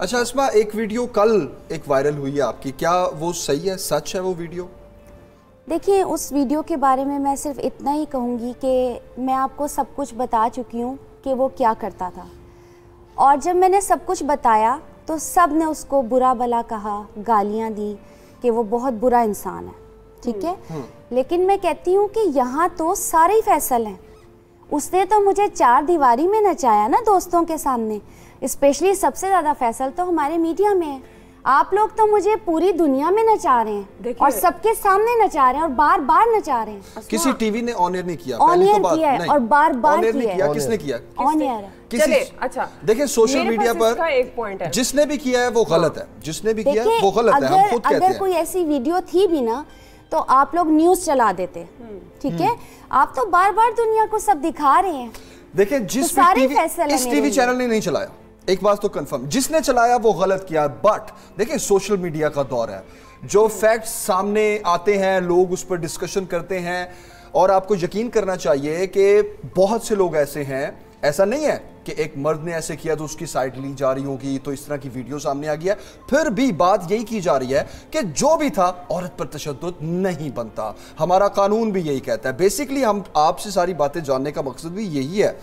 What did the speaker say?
अच्छा इसमें एक वीडियो कल एक वायरल हुई है आपकी क्या वो सही है सच है वो वीडियो देखिए उस वीडियो के बारे में मैं सिर्फ इतना ही कहूँगी कि मैं आपको सब कुछ बता चुकी हूँ कि वो क्या करता था और जब मैंने सब कुछ बताया तो सब ने उसको बुरा भला कहा गालियाँ दी कि वो बहुत बुरा इंसान है ठीक है हम्म, हम्म। लेकिन मैं कहती हूँ कि यहाँ तो सारे ही फैसल हैं उसने तो मुझे चार दीवारी में नचाया ना दोस्तों के सामने स्पेशली सबसे ज़्यादा फैसल तो हमारे मीडिया में है आप लोग तो मुझे पूरी दुनिया में नचा रहे हैं और सबके सामने नचा रहे हैं और बार बार नचा रहे हैं किसी टीवी ने ऑन नहीं किया ऑन तो किया है और बार बार किया, किया किसने किया ऑन चले अच्छा देखिए सोशल मीडिया पर एक पॉइंट है जिसने भी किया है वो गलत है जिसने भी किया वो गलत है अगर कोई ऐसी वीडियो थी भी ना तो आप लोग न्यूज़ चला देते हम्म। ठीक है हम्म। आप तो बार बार दुनिया को सब दिखा रहे हैं देखिए तो जिस तो सारे फैसले इस टीवी चैनल ने नहीं चलाया एक बात तो कंफर्म जिसने चलाया वो गलत किया बट देखिए सोशल मीडिया का दौर है जो फैक्ट्स हम्म। सामने आते हैं लोग उस पर डिस्कशन करते हैं और आपको यकीन करना चाहिए कि बहुत से लोग ऐसे हैं ऐसा नहीं है कि एक मर्द ने ऐसे किया तो उसकी साइड ली जा रही होगी तो इस तरह की वीडियो सामने आ गया फिर भी बात यही की जा रही है कि जो भी था औरत पर तशद नहीं बनता हमारा कानून भी यही कहता है बेसिकली हम आपसे सारी बातें जानने का मकसद भी यही है